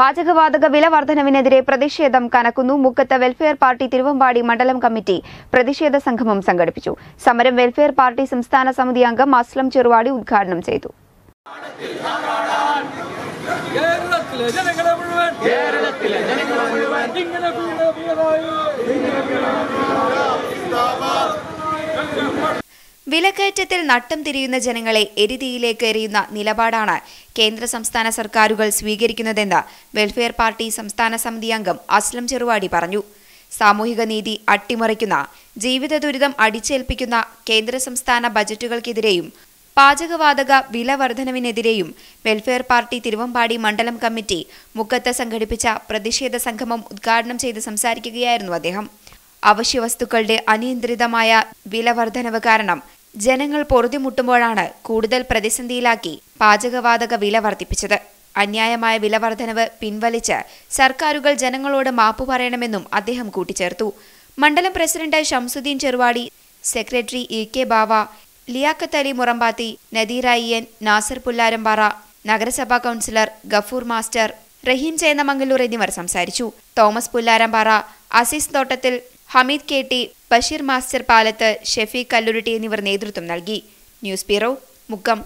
പാചകവാതക വില വർധനവിനെതിരെ പ്രതിഷേധം കനക്കുന്നു മുക്കത്ത് വെൽഫെയർ പാർട്ടി തിരുവമ്പാടി മണ്ഡലം കമ്മിറ്റി പ്രതിഷേധ സംഗമം സംഘടിപ്പിച്ചു സമരം വെൽഫെയർ പാർട്ടി സംസ്ഥാന സമിതി അംഗം അസ്ലം ചെറുവാടി ഉദ്ഘാടനം ചെയ്തു കേരളത്തിലെ ജനങ്ങളെ മുഴുവൻ കേരളത്തിലെ ജനങ്ങളെ മുഴുവൻ ഇങ്ങനെ വിലക്കയറ്റത്തിൽ നട്ടം തിരിയുന്ന ജനങ്ങളെ എരിതിയിലേക്ക് എറിയുന്ന നിലപാടാണ് കേന്ദ്ര സംസ്ഥാന സർക്കാരുകൾ സ്വീകരിക്കുന്നതെന്ന് വെൽഫെയർ പാർട്ടി സംസ്ഥാന സമിതി അംഗം അസ്ലം ചെറുവാടി പറഞ്ഞു സാമൂഹിക നീതി അട്ടിമറിക്കുന്ന ജീവിത ദുരിതം അടിച്ചേൽപ്പിക്കുന്ന കേന്ദ്ര സംസ്ഥാന ബജറ്റുകൾക്കെതിരെയും പാചകവാതക വില വർധനവിനെതിരെയും വെൽഫെയർ പാർട്ടി തിരുവമ്പാടി മണ്ഡലം കമ്മിറ്റി മുക്കത്ത് സംഘടിപ്പിച്ച പ്രതിഷേധ സംഗമം ഉദ്ഘാടനം ചെയ്ത് സംസാരിക്കുകയായിരുന്നു അദ്ദേഹം അവശ്യവസ്തുക്കളുടെ അനിയന്ത്രിതമായ വിലവർധനവ് കാരണം ജനങ്ങൾ പൊറുതിമുട്ടുമ്പോഴാണ് കൂടുതൽ പ്രതിസന്ധിയിലാക്കി പാചകവാതക വില വർദ്ധിപ്പിച്ചത് അന്യായമായ വിലവർദ്ധനവ് പിൻവലിച്ച് സർക്കാരുകൾ ജനങ്ങളോട് മാപ്പു പറയണമെന്നും അദ്ദേഹം കൂട്ടിച്ചേർത്തു മണ്ഡലം president Shamsuddin Cheruvadi secretary E K Bava Liyakat Ali Murampathi നദീറായിയൻ നാസർ പുല്ലാരംപാറ നഗരസഭാ കൗൺസിലർ ഗഫൂർ മാസ്റ്റർ റഹീം ചേന്നമംഗലൂർ എന്നിവർ സംസാരിച്ചു Thomas Pullarampara Azeez Thottathil Hameed K T Basheer master Palath Shefeeq Kallurutti എന്നിവർ നേതൃത്വം നൽകി ന്യൂസ് ബ്യൂറോ മുക്കം